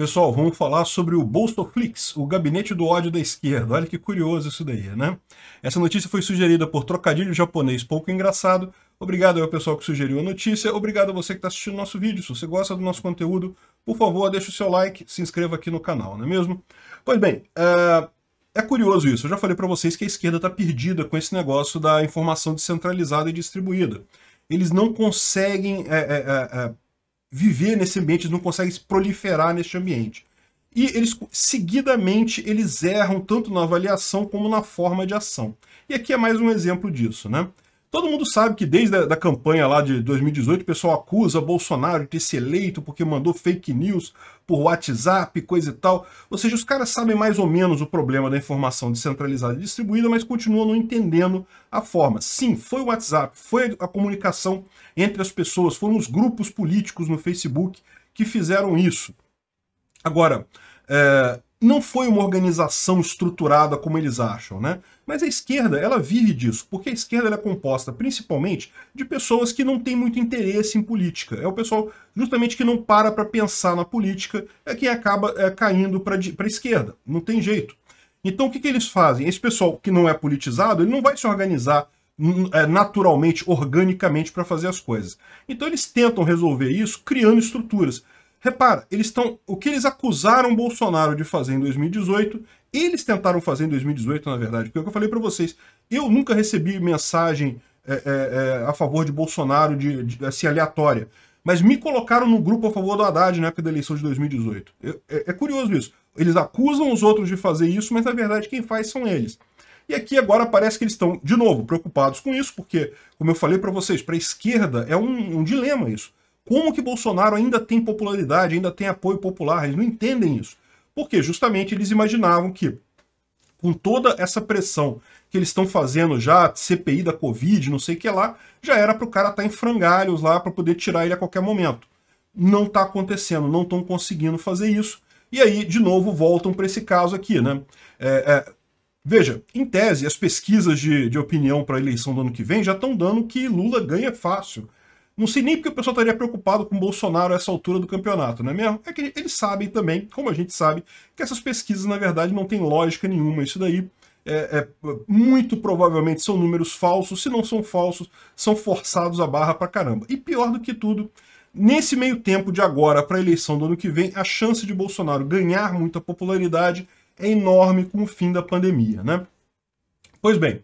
Pessoal, vamos falar sobre o Bolsoflix, o gabinete do ódio da esquerda. Olha que curioso isso daí, né? Essa notícia foi sugerida por Trocadilho Japonês Pouco Engraçado. Obrigado ao pessoal que sugeriu a notícia. Obrigado a você que está assistindo nosso vídeo. Se você gosta do nosso conteúdo, por favor, deixe o seu like, se inscreva aqui no canal, não é mesmo? Pois bem, é, é curioso isso. Eu já falei para vocês que a esquerda está perdida com esse negócio da informação descentralizada e distribuída. Eles não conseguem... É, é, é, é viver nesse ambiente, eles não conseguem se proliferar neste ambiente. E eles, seguidamente, eles erram tanto na avaliação como na forma de ação. E aqui é mais um exemplo disso, né? Todo mundo sabe que desde a da campanha lá de 2018 o pessoal acusa Bolsonaro de ter se eleito porque mandou fake news por WhatsApp, coisa e tal. Ou seja, os caras sabem mais ou menos o problema da informação descentralizada e distribuída, mas continuam não entendendo a forma. Sim, foi o WhatsApp, foi a comunicação entre as pessoas, foram os grupos políticos no Facebook que fizeram isso. Agora, é, não foi uma organização estruturada como eles acham, né? Mas a esquerda, ela vive disso, porque a esquerda é composta principalmente de pessoas que não têm muito interesse em política. É o pessoal justamente que não para para pensar na política, é quem acaba é, caindo para a esquerda. Não tem jeito. Então o que, que eles fazem? Esse pessoal que não é politizado, ele não vai se organizar é, naturalmente, organicamente para fazer as coisas. Então eles tentam resolver isso criando estruturas. Repara, eles estão. O que eles acusaram Bolsonaro de fazer em 2018, eles tentaram fazer em 2018, na verdade. Porque é o que eu falei para vocês, eu nunca recebi mensagem é, é, é, a favor de Bolsonaro de, de, assim, aleatória. Mas me colocaram no grupo a favor do Haddad na época da eleição de 2018. Eu, é, é curioso isso. Eles acusam os outros de fazer isso, mas na verdade quem faz são eles. E aqui agora parece que eles estão, de novo, preocupados com isso, porque, como eu falei para vocês, para a esquerda é um, um, dilema isso. Como que Bolsonaro ainda tem popularidade, ainda tem apoio popular? Eles não entendem isso. Porque justamente eles imaginavam que, com toda essa pressão que eles estão fazendo já, CPI da Covid, não sei o que lá, já era para o cara estar tá em frangalhos lá para poder tirar ele a qualquer momento. Não está acontecendo, não estão conseguindo fazer isso. E aí, de novo, voltam para esse caso aqui, né? É, é, veja, em tese, as pesquisas de, de opinião para a eleição do ano que vem já estão dando que Lula ganha fácil. Não sei nem porque o pessoal estaria preocupado com Bolsonaro a essa altura do campeonato, não é mesmo? É que eles sabem também, como a gente sabe, que essas pesquisas, na verdade, não têm lógica nenhuma. Isso daí é, é, muito provavelmente são números falsos, se não são falsos, são forçados a barra pra caramba. E pior do que tudo, nesse meio tempo de agora para a eleição do ano que vem, a chance de Bolsonaro ganhar muita popularidade é enorme com o fim da pandemia, né? Pois bem,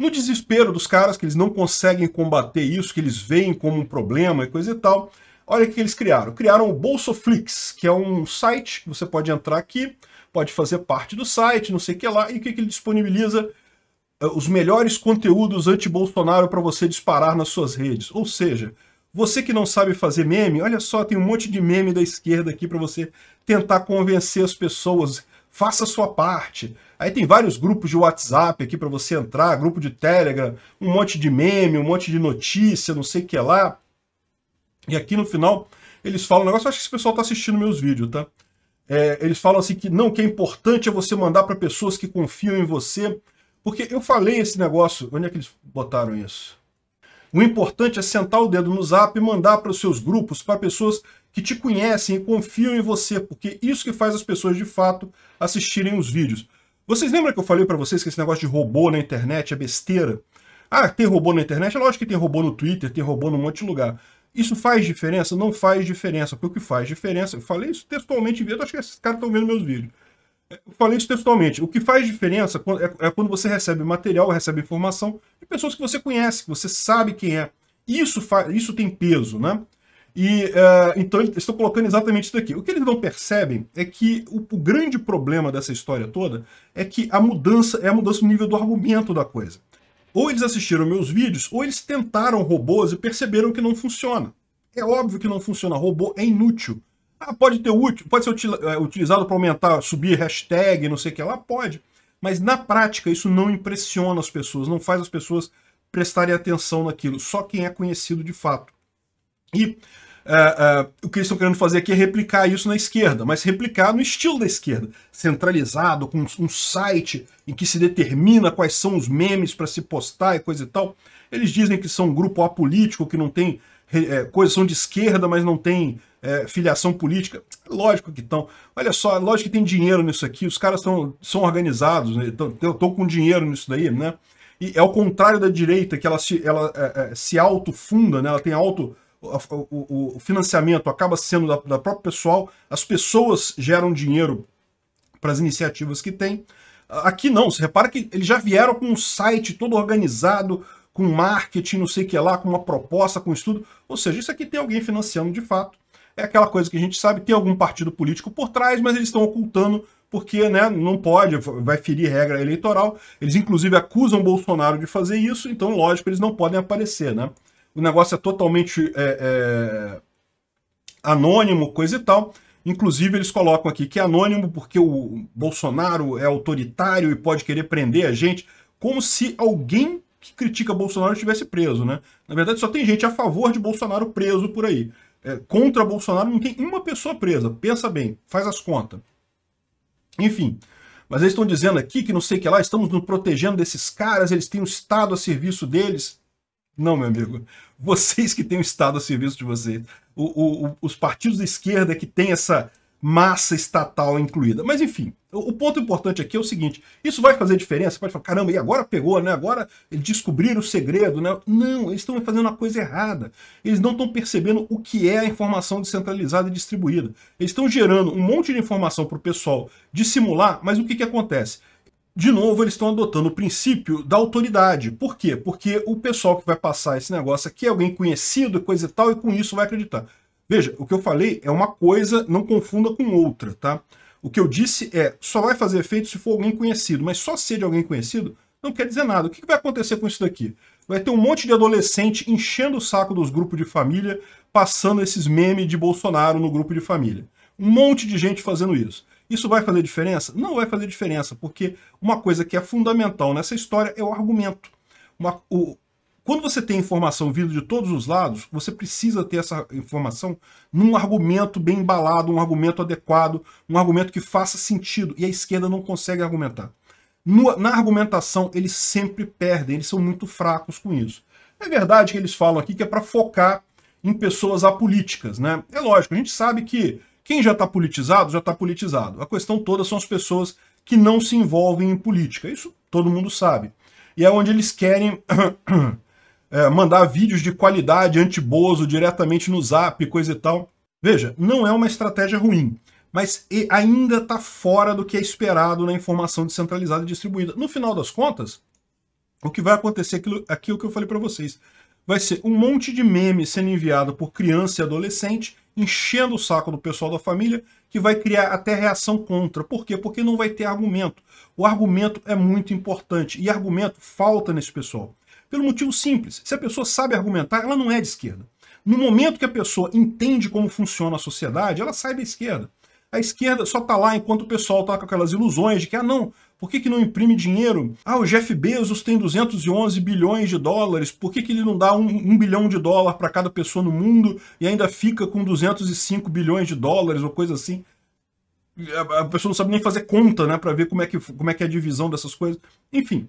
no desespero dos caras, que eles não conseguem combater isso, que eles veem como um problema e coisa e tal, olha o que eles criaram. Criaram o Bolsoflix, que é um site que você pode entrar aqui, pode fazer parte do site, não sei o que lá, e o que, que ele disponibiliza? Eh, os melhores conteúdos anti-Bolsonaro para você disparar nas suas redes. Ou seja, você que não sabe fazer meme, olha só, tem um monte de meme da esquerda aqui para você tentar convencer as pessoas faça a sua parte. Aí tem vários grupos de WhatsApp aqui para você entrar, grupo de Telegram, um monte de meme, um monte de notícia, não sei o que lá. E aqui no final eles falam um negócio, acho que esse pessoal está assistindo meus vídeos, tá? É, eles falam assim que não, o que é importante é você mandar para pessoas que confiam em você. Porque eu falei esse negócio, onde é que eles botaram isso? O importante é sentar o dedo no zap e mandar para os seus grupos, para pessoas que te conhecem e confiam em você, porque isso que faz as pessoas de fato assistirem os vídeos. Vocês lembram que eu falei para vocês que esse negócio de robô na internet é besteira? Ah, tem robô na internet? É lógico que tem robô no Twitter, tem robô num monte de lugar. Isso faz diferença? Não faz diferença, porque o que faz diferença, eu falei isso textualmente em vídeo, acho que esses caras estão vendo meus vídeos falei isso textualmente. O que faz diferença é, é quando você recebe material, recebe informação de pessoas que você conhece, que você sabe quem é. Isso, isso tem peso, né? E uh, então eles estão colocando exatamente isso daqui. O que eles não percebem é que o, o, grande problema dessa história toda é que a mudança é a mudança no nível do argumento da coisa. Ou eles assistiram meus vídeos, ou eles tentaram robôs e perceberam que não funciona. É óbvio que não funciona. Robô é inútil. Ah, pode ter útil, pode ser é, utilizado para aumentar, subir hashtag, não sei o que lá, pode. Mas na prática isso não impressiona as pessoas, não faz as pessoas prestarem atenção naquilo. Só quem é conhecido de fato. E é, é, o que eles estão querendo fazer aqui é replicar isso na esquerda, mas replicar no estilo da esquerda, centralizado, com um site em que se determina quais são os memes para se postar e coisa e tal. Eles dizem que são um grupo apolítico, que não tem é, coisas são de esquerda, mas não tem é, filiação política. Lógico que estão. Olha só, lógico que tem dinheiro nisso aqui, os caras tão, são organizados, estão né, com dinheiro nisso daí, né? E é o contrário da direita, que ela se, ela, é, é se autofunda, né? ela tem alto O, o, o financiamento acaba sendo da, da própria pessoal, as pessoas geram dinheiro para as iniciativas que tem. Aqui não, você repara que eles já vieram com um site todo organizado, com marketing, não sei o que lá, com uma proposta, com estudo. Ou seja, isso aqui tem alguém financiando de fato. É aquela coisa que a gente sabe, tem algum partido político por trás, mas eles estão ocultando porque né, não pode, vai ferir regra eleitoral. Eles, inclusive, acusam Bolsonaro de fazer isso, então, lógico, eles não podem aparecer. Né? O negócio é totalmente é, é, anônimo, coisa e tal. Inclusive, eles colocam aqui que é anônimo porque o Bolsonaro é autoritário e pode querer prender a gente, como se alguém que critica Bolsonaro estivesse preso, né? Na verdade, só tem gente a favor de Bolsonaro preso por aí. É, contra Bolsonaro não tem uma pessoa presa. Pensa bem, faz as contas. Enfim, mas eles estão dizendo aqui que não sei o que lá, estamos nos protegendo desses caras, eles têm o um Estado a serviço deles. Não, meu amigo. Vocês que têm o um Estado a serviço de vocês. O, o, o, os partidos da esquerda que têm essa, massa estatal incluída. Mas enfim, o ponto importante aqui é o seguinte: isso vai fazer diferença? Você pode falar, caramba, e agora pegou, né? Agora descobriram o segredo, né? Não, eles estão fazendo a coisa errada. Eles não estão percebendo o que é a informação descentralizada e distribuída. Eles estão gerando um monte de informação para o pessoal dissimular, mas o que, que acontece? De novo, eles estão adotando o princípio da autoridade. Por quê? Porque o pessoal que vai passar esse negócio aqui é alguém conhecido, coisa e tal, e com isso vai acreditar. Veja, o que eu falei é uma coisa, não confunda com outra, tá? O que eu disse é, só vai fazer efeito se for alguém conhecido, mas só ser de alguém conhecido não quer dizer nada. O que vai acontecer com isso daqui? Vai ter um monte de adolescente enchendo o saco dos grupos de família, passando esses memes de Bolsonaro no grupo de família. Um monte de gente fazendo isso. Isso vai fazer diferença? Não vai fazer diferença, porque uma coisa que é fundamental nessa história é o argumento. Uma, o, quando você tem informação vindo de todos os lados, você precisa ter essa informação num argumento bem embalado, um argumento adequado, um argumento que faça sentido. E a esquerda não consegue argumentar. No, na argumentação, eles sempre perdem, eles são muito fracos com isso. É verdade que eles falam aqui que é para focar em pessoas apolíticas, né? É lógico, a gente sabe que quem já está politizado, já está politizado. A questão toda são as pessoas que não se envolvem em política. Isso todo mundo sabe. E é onde eles querem é, mandar vídeos de qualidade anti anti-bozo diretamente no zap, coisa e tal. Veja, não é uma estratégia ruim, mas ainda está fora do que é esperado na informação descentralizada e distribuída. No final das contas, o que vai acontecer aquilo, aquilo que eu falei para vocês. Vai ser um monte de meme sendo enviado por criança e adolescente, enchendo o saco do pessoal da família, que vai criar até reação contra. Por quê? Porque não vai ter argumento. O argumento é muito importante, e argumento falta nesse pessoal. Pelo motivo simples, se a pessoa sabe argumentar, ela não é de esquerda. No momento que a pessoa entende como funciona a sociedade, ela sai da esquerda. A esquerda só está lá enquanto o pessoal está com aquelas ilusões de que, ah, não, por que, que não imprime dinheiro? Ah, o Jeff Bezos tem 211 bilhões de dólares, por que, que ele não dá um, um bilhão de dólar para cada pessoa no mundo e ainda fica com 205 bilhões de dólares ou coisa assim? A, a pessoa não sabe nem fazer conta, né, para ver como é, que, como é que é a divisão dessas coisas. Enfim,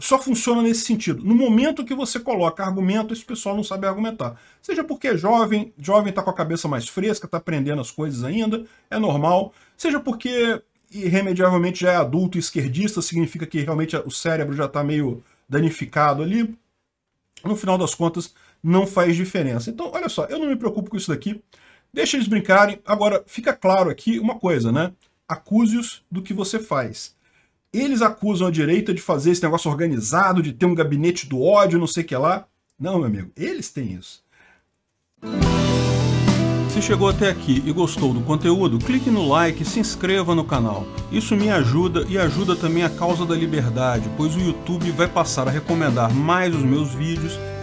só funciona nesse sentido. No momento que você coloca argumento, esse pessoal não sabe argumentar. Seja porque é jovem, jovem está com a cabeça mais fresca, está aprendendo as coisas ainda, é normal. Seja porque irremediavelmente já é adulto esquerdista, significa que realmente o cérebro já está meio danificado ali. No final das contas, não faz diferença. Então, olha só, eu não me preocupo com isso daqui. Deixa eles brincarem. Agora, fica claro aqui uma coisa, né? Acuse-os do que você faz eles acusam a direita de fazer esse negócio organizado, de ter um gabinete do ódio, não sei o que lá. Não, meu amigo, eles têm isso. Se chegou até aqui e gostou do conteúdo, clique no like e se inscreva no canal. Isso me ajuda e ajuda também a causa da liberdade, pois o YouTube vai passar a recomendar mais os meus vídeos